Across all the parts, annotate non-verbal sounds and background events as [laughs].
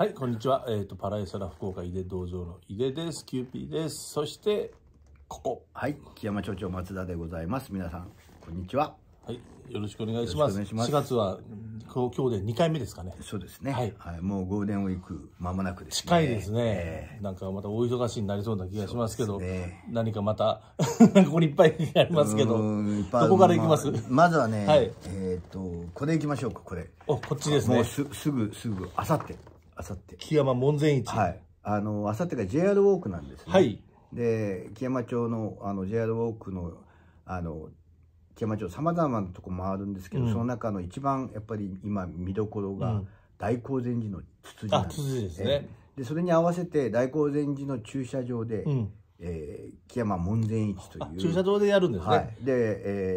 はい、こんにちは。えっ、ー、と、パラエサラ福岡井出道場の井出です。キューピーです。そして、ここ。はい、木山町長松田でございます。皆さん、こんにちは。はい、よろしくお願いします。お願いします4月は、今日で2回目ですかね。そうですね。はい。はい、もうゴールデンウィーク、間もなくですね。近いですね。えー、なんかまた大忙しになりそうな気がしますけど、ね、何かまた、[laughs] ここにいっぱいありますけど、どこから行きます、ままずはね、はい、えっ、と、これ行きましょうか、これ。お、こっちですね。もうすすぐ、すぐ、あさって。あさって木山門前市はいあのあさってが JR ウォークなんですねはいで木山町のあの JR ウォークのあの木山町さまざまなとこ回るんですけど、うん、その中の一番やっぱり今見どころが、大光善寺の筒寺なんです,、ですねでそれに合わせて大光善寺の駐車場で、うん、えー、木山門前市という駐車場でやるんですね、はい、で、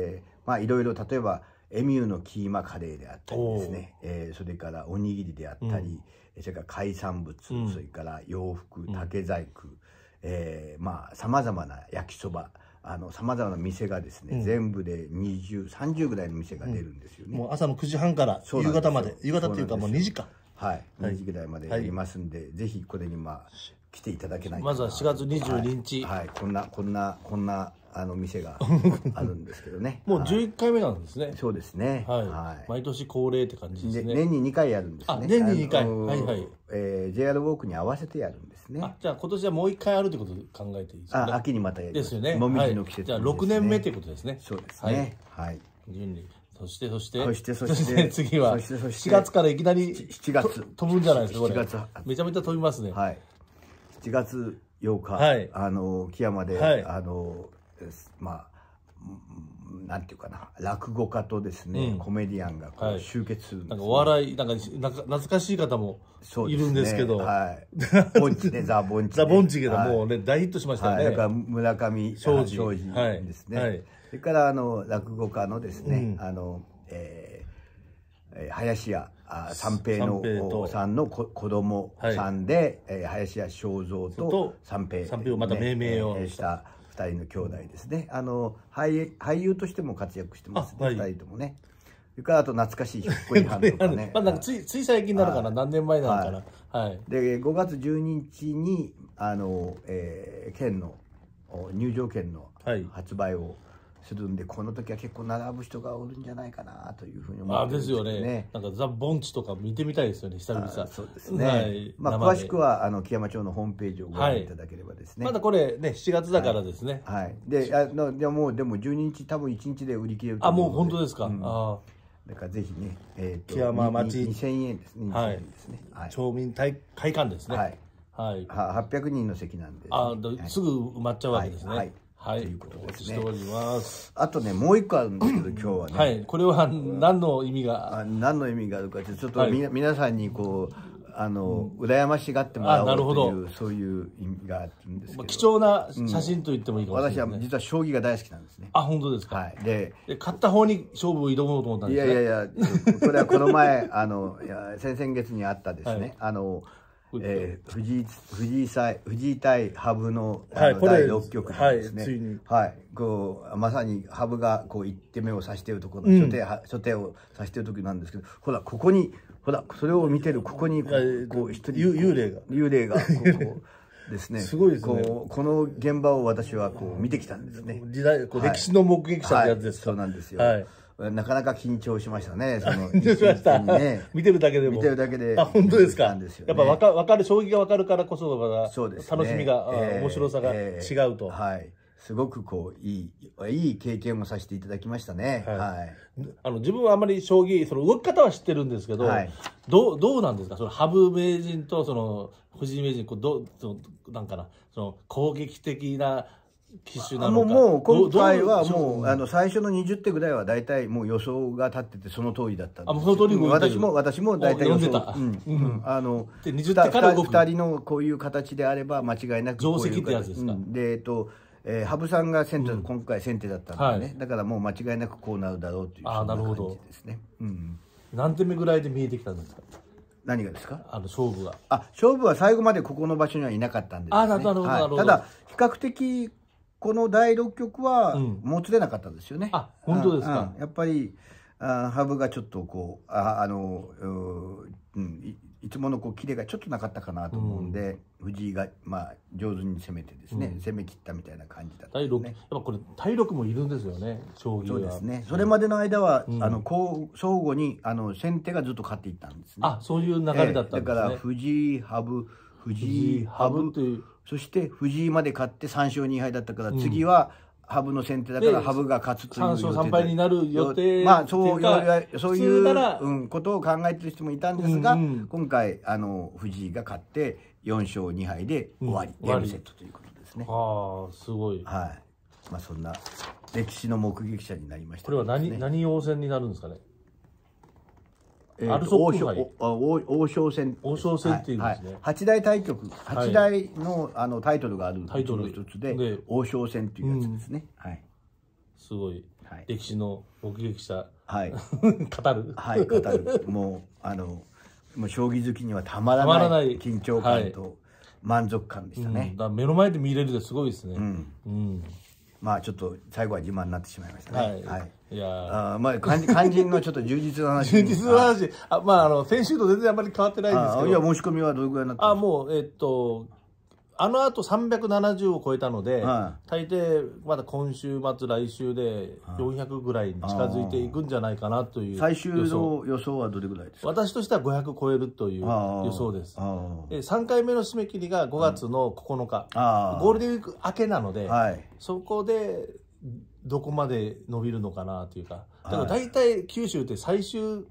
えー、まあいろいろ例えばエミューのキーマカレーであったりですね、えー、それからおにぎりであったり、うん、それから海産物、うん、それから洋服竹細工、うん、えー、まあさまざまな焼きそばあのさまざまな店がですね、うん、全部で2030ぐらいの店が出るんですよね、もう朝の9時半から夕方まで夕方っていうかもう2時間はい、2時ぐらいまでやりますんで、はい、ぜひこれにまあ来ていただけないまずは4月22日、はい、はい、こんなこんなこんなあの店が [laughs] あるんですけどねもう11回目なんですね、はい、そうですね、はい、はい、毎年恒例って感じですね年に2回やるんですねあ年に2回、はいはい、えー、JR ウォークに合わせてやるんですねあじゃあ今年はもう1回あるってこと考えていいですか、ね、あ秋にまたやりますですよねもみじの季節、ね、じゃあ6年目ってことですねそうですねはい、はい、順にそして、そして、[laughs] そして、そして、次は、4月からいきなり、7月。飛ぶんじゃないですか、これ。めちゃめちゃ飛びますね。はい。7月8日、はい、あの、木山で、はい、あの、まあ、なんていうかな落語家とですね、うん、コメディアンがこう、集結するんです、ね、なんかお笑いなんかな懐かしい方もいるんですけど、ね、はい、ボンチね [laughs] ザ・ボンチ、ね、ザ・ボンチけど、はい、もうね大ヒットしましたよね、はい、だから村上庄司ですね、はいそれからあの落語家のですね、あの、えー、林家三平のさんの子供さんで、はい、林家正蔵と三平、ね、三平をまた命名をした二人の兄弟ですねあの俳俳優としても活躍してますね、はい、人ともねそれからあと懐かしいひょっこりはんとかね [laughs] まあなんかついつい最近なのかな何年前なのかな、はい、はい、で5月12日にあの、えー、県の入場券の発売を、はいするんでこの時は結構並ぶ人がおるんじゃないかなというふうに思います、ね、あですよねなんかザ・ボンチとか見てみたいですよね久々そうですね、はい、まあ、詳しくはあの木山町のホームページをご覧いただければですね、はい、まだこれね7月だからですねはい、はい、であのでもでも12日多分1日で売り切れると思うあもう本当ですか、うん、あだからぜひね、えーと、木山町2000円ですね2000円ですね、はい、町民会館ですねはいはい、800人の席なんで、ね、あすぐ埋まっちゃうわけですね、はいはい、ということですね。あとね、もう一個あるんですけど、[clears throat] 今日はね。はい、これは何の意味が。あ何の意味があるかって、ちょっとみ、はい、皆さんにこう。あの、うん、羨ましがってもらおうというそういう意味があるんですけど、まあ、貴重な写真と言ってもいいかもしれない、ねうん、私は実は将棋が大好きなんですねあ本当ですか、はい、で勝った方に勝負を挑もうと思ったんです、ね、いやいやいやこれはこの前あの先々月にあったですね、[laughs] はい、あのえー、藤井藤井さ藤井対羽生の,、はい、の第6局ですね、はい、ついに、はい、こうまさに羽生がこう一手目を指しているところ、うん、初手初手を指している時なんですけどほらここにほらそれを見てるここにこう一人幽霊が幽霊がこう。ですね。[laughs] すごいですね。この現場を私はこう見てきたんですね。時代、歴史の目撃者ってやつですか、はいはい、そうなんですよ。はいなかなか緊張しましたね。その緊張しました。ね、見てるだけでも。見てるだけで。あ、本当ですか。すね、やっぱわかわかる、将棋がわかるからこそ、まそうです、ね、楽しみが、えー、面白さが違うと。えー、はい。すごくこういいいい経験もさせていただきましたね。はい。はい、あの自分はあまり将棋その動き方は知ってるんですけど、はい、どうどうなんですか。その羽生名人とその藤井名人こうどうそのなんかなその攻撃的な機種なのかもう今回はもうあの最初の20手ぐらいは大体もう予想が立っててその通りだったんですあその通り動いてる私も私も大体予想読んでた、うんうんあので20手から 2, 人のこういう形であれば間違いなく定石ってやつですか、うん、でえっとえー、羽生さんが先手、うん、今回先手だったんでね、はい、だからもう間違いなくこうなるだろうというあなるほどですね、うん、何手目ぐらいで見えてきたんですか何がですかあの勝負があ勝負は最後までここの場所にはいなかったんです、ね、あなるほど、はい、ただ比較的この第6局はもつれなかったんですよね。うん、あ本当ですか、うん、やっぱりあ羽生がちょっとこうああのう、ん、いいつものこうキレがちょっとなかったかなと思うんで、うん、藤井が、まあ、上手に攻めてですね、うん、攻め切ったみたいな感じだった、ね、やっぱこれ体力もいるんですよね将棋そうですねそれまでの間は、うん、あのこう相互にあの先手がずっと勝っていったんですねあそういう流れだったんですね、えー、だから藤井羽生藤井羽生というそして藤井まで勝って3勝2敗だったから、次は羽生の先手だから羽生が勝つという3勝3敗になる予定まあそういうそういう、うん、ことを考えてる人もいたんですが、うんうん、今回あの藤井が勝って4勝2敗で終わり、うん、ゲームセットということですね。ああすごい。はい。まあそんな歴史の目撃者になりました、ね、これは何何王戦になるんですかね。えー、王将王将戦王将戦っていうですね、八、はいはい、大対局八大の,、あのタイトルがあるタイトル一つで王将戦っていうやつですね、うん、はいすごい、はい、歴史の目撃者はい [laughs] 語るはい語るもうあのもう将棋好きにはたまらない緊張感と満足感でしたね、うん、だ目の前で見れるってすごいですねうん、うんまあちょっと最後は自慢になってしまいましたね。はい。はい、いやあまあ肝肝心の [laughs] ちょっと充実の話。充実の話。あまああの先週と全然あまり変わってないんですけど。いや申し込みはどれぐらいになったあもうえっとあのあと370を超えたので、はい、大抵まだ今週末、来週で400ぐらいに近づいていくんじゃないかなという最終の予想はどれぐらいですか私としては500超えるという予想です。で3回目の締め切りが5月の9日、うん、ゴールデンウィーク明けなので、はい、そこでどこまで伸びるのかなというか、だから大体九州って最終、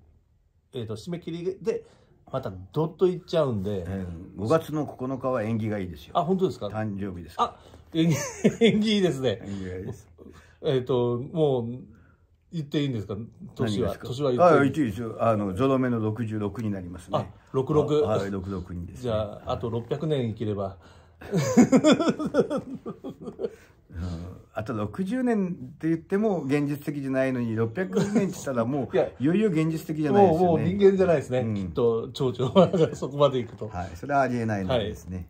えーと締め切りでまたどっといっちゃうんで、えー、5月の9日は縁起がいいですよあ本当ですか誕生日ですあ縁起 [laughs] 縁起いいですね縁起がいいですえっ、ー、ともう言っていいんですか年は年は言っていいですよあのゾロ目の66になりますねあ六6はい六六にです、ね、じゃああと600年生きれば [laughs] と60年って言っても現実的じゃないのに600年って言ったらもう [laughs] いよいよ現実的じゃないですねもう人間じゃないですね、うん、きっと長女はそこまでいくとはいそれはありえないのですね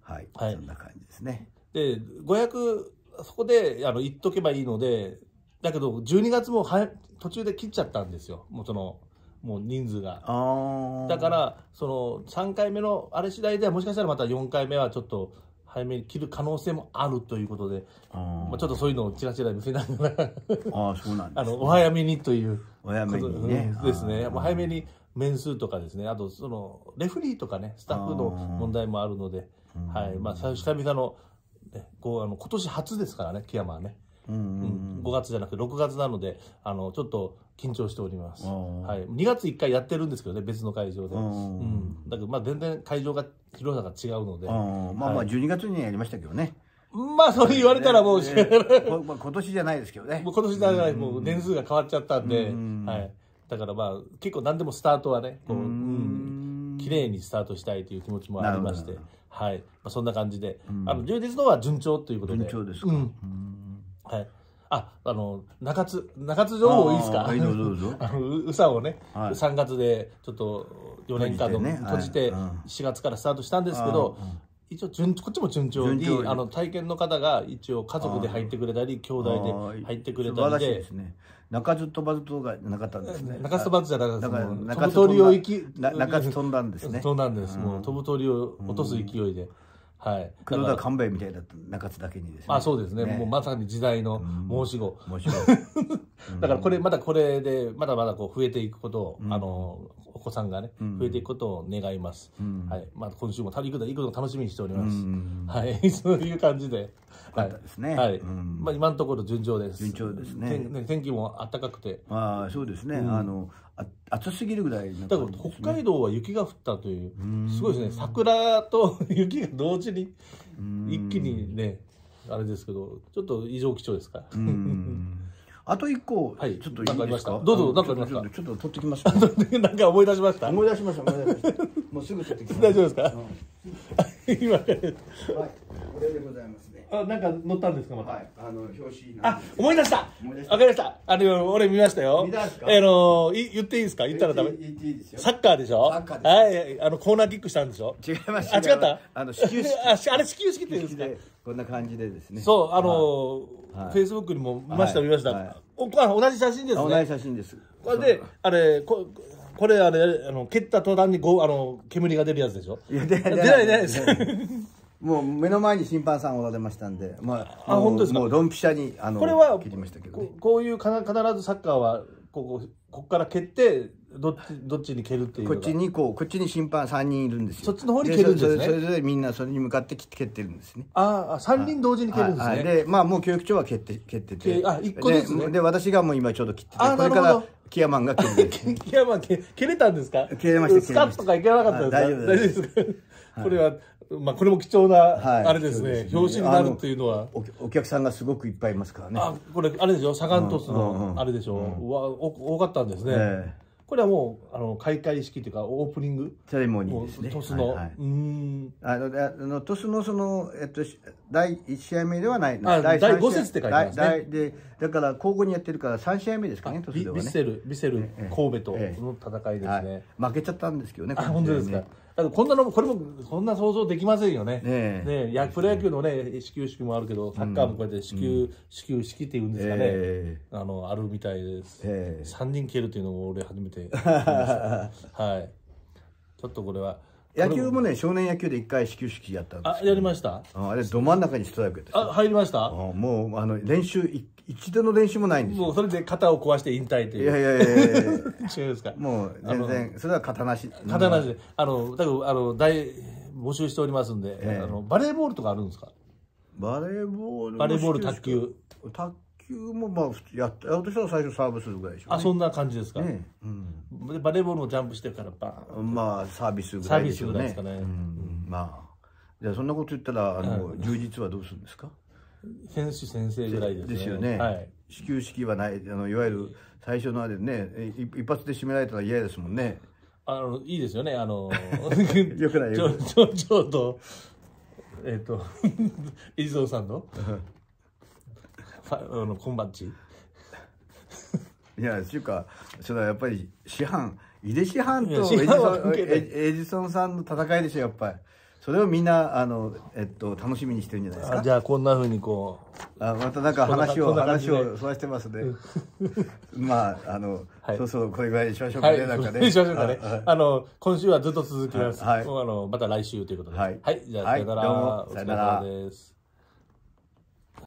はい、はい、そんな感じですねで500そこであの言っとけばいいのでだけど12月もは途中で切っちゃったんですよもうそのもう人数がだからその3回目のあれ次第ではもしかしたらまた4回目はちょっと早めに切る可能性もあるということで、あまあ、ちょっとそういうのをちらちら見せながらあそうなん、ね、[laughs] あのお早めにというお早めにね、うん、ですね、あ、早めに面数とかですねあとそのレフリーとかねスタッフの問題もあるので、はいまあ、久々の,、ね、こうあの今年初ですからね木山はね。うん5月じゃなくて6月なのであのちょっと緊張しております、はい、2月1回やってるんですけどね別の会場で、うん、だけどまあ全然会場が広さが違うので、はい、まあまあ12月にやりましたけどねまあ、それ言われたらもう、ねね、[laughs] 今年じゃないですけどね。もう今年じゃない、もう年数が変わっちゃったんで、んはい。だからまあ、結構何でもスタートはね、こう、うん、綺麗にスタートしたいという気持ちもありまして、はい。まあ、そんな感じで、あの、充実のは順調ということで。順調ですか。うんはい。あ、あの、中津、中津情報いいですかはい、どうぞあの、うさをね、はい、月でちょっと4年間の閉じて、4月からスタートしたんですけど、一応順こっちも順調にあの体験の方が一応家族で入ってくれたり兄弟で入ってくれたりででね中津飛ばずとがなかったんですね中津飛ばずじゃなかったです中津飛ぶ鳥を行き中津飛んだんですね飛んだんです、もう飛ぶ鳥を落とす勢いで、はい、黒田官兵みたいな中津だけにですねあそうですね、ね、もうまさに時代の申し子、うん、申し子 [laughs] だからこれまだこれでまだまだこう増えていくことを、うん、あのお子さんがね、増えていくことを願います、はいまあ、今週も旅行くの楽しみにしております、はい [laughs] そういう感じでかったですね。はい。まあ今のところ順調です。順調ですね。天気も暖かくて。ああそうですね。あのあ、暑すぎるぐらい。だから北海道は雪が降ったというすごいですね。桜と雪が同時に一気にねあれですけどちょっと異常気象ですから。あと一個、はい、ちょっといいですか。どうぞ、なんかちょっと取ってきました。[laughs] なんか思い出しました。思い出しました。した。もうすぐ取ってきまし [laughs] 大丈夫ですか。[laughs] 今。はい、これでございます。あ、なんか乗ったんですか、また。はい、あの、表紙あ、思い出したわかりました。あの、俺見ましたよ。見たんすかあのい、言っていいですか言ったらダメ。言っていいですよ。サッカーでしょサッカーはい、あの、コーナーキックしたんでしょ違いました。あ、違ったあの、始球式。[laughs] ああれ、始球式って言うんですかこんな感じでですね。そう、あの、フェイスブックにも見ました、見ました。お同じ写真ですね。同じ写真です。これで、あれ、ここれあれあの蹴った途端にごあの煙が出るやつでしょいや出ない出ないですもう目の前に審判さんおられましたんで、まあ、あ本当ですかもうドンピシャにあのこれは切りましたけど、ねこ、こういう必ずサッカーはここここから蹴ってどっちどっちに蹴るっていうこっちにこうこっちに審判3人いるんですよそっちの方に蹴るんですねそれぞれみんなそれに向かって蹴ってるんですねああ3人同時に蹴るんですねでまあもう教育長は蹴って蹴っててあ一個です、ね、で私がもう今ちょうど切っててこれからキアマンが蹴るんです、[laughs] キアマン蹴蹴れたんですか蹴れましたスカッとかいけなかったですか大丈夫ですこれはまあ、これも貴重な、はい、あれですね、ね、表紙になるっていうのはお客さんがすごくいっぱいいますからねあこれあれでしょサガン鳥栖のあれでしょ、うんうん、わお多かったんですね、えーこれはもうあの開会式というかオープニングセレモニーですね。トスの、はいはい、うんあのトスのそのえっと第1試合目ではない第5節って書いてますね。でだから交互にやってるから3試合目ですかねトスではね。ヴィセルヴィッセル神戸との戦いですね、ええはい、負けちゃったんですけどね。あ本当ですか。だこんなのこれもこんな想像できませんよね。ねねやプロ野球のね始球式もあるけどサッカーもこうやって始球、うん、始球式っていうんですかね、えー、あのあるみたいです。えー、人蹴るっていうのも俺初めて [laughs] はい。ちょっとこれは。野球もね少年野球で一回始球式やったんですあやりましたあれど真ん中にストライクやったあ入りましたもうあの練習一度の練習もないんですもうそれで肩を壊して引退といういやいやいやいや違いますかもう全然それは肩なし肩なしであの多分あの大募集しておりますんで、えー、あのバレーボールとかあるんですかバレーボールバレーボール卓球卓球もまあやったとしたら最初サーブするぐらいでしょ、ね、あそんな感じですか、ねうん、バレーボールもジャンプしてからバーンまあサービスぐらいですかね、うん、まあじゃそんなこと言ったらあの、はい、充実はどうするんですか選手先生ぐらいですねですよね、はい、始球式はないあのいわゆる最初のあれね一発で締められたら嫌ですもんねあのいいですよねあのよ [laughs] くないよちょちょちょうどえっ、ー、と伊蔵さんのあのコンバッチいやっていうかそれはやっぱり師範井出師範とエジソンさんの戦いでしょやっぱりそれをみんなあの、えっと、楽しみにしてるんじゃないですかじゃあこんなふうにこうあまたなんか話を話をそらしてますね [laughs] まああの、はい、そうそうこれぐらいにしましょうかね、はい、なんかねししかねあの今週はずっと続きます、はい、あのまた来週ということではい、はい、じゃあ、はい、さよなら、どうもさよならです